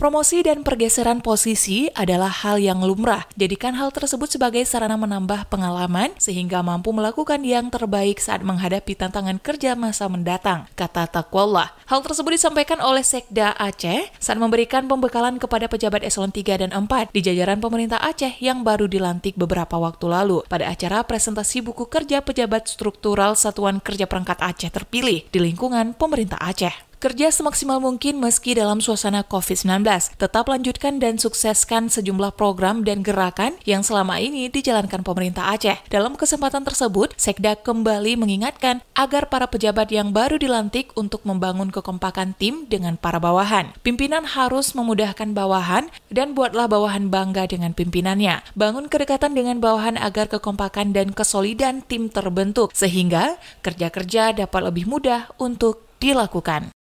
Promosi dan pergeseran posisi adalah hal yang lumrah. Jadikan hal tersebut sebagai sarana menambah pengalaman sehingga mampu melakukan yang terbaik saat menghadapi tantangan kerja masa mendatang, kata Takwallah. Hal tersebut disampaikan oleh Sekda Aceh saat memberikan pembekalan kepada pejabat eselon 3 dan 4 di jajaran pemerintah Aceh yang baru dilantik beberapa waktu lalu pada acara presentasi buku kerja pejabat struktural Satuan Kerja Perangkat Aceh terpilih di lingkungan pemerintah Aceh. Kerja semaksimal mungkin meski dalam suasana COVID-19. Tetap lanjutkan dan sukseskan sejumlah program dan gerakan yang selama ini dijalankan pemerintah Aceh. Dalam kesempatan tersebut, Sekda kembali mengingatkan agar para pejabat yang baru dilantik untuk membangun kekompakan tim dengan para bawahan. Pimpinan harus memudahkan bawahan dan buatlah bawahan bangga dengan pimpinannya. Bangun kedekatan dengan bawahan agar kekompakan dan kesolidan tim terbentuk sehingga kerja-kerja dapat lebih mudah untuk dilakukan.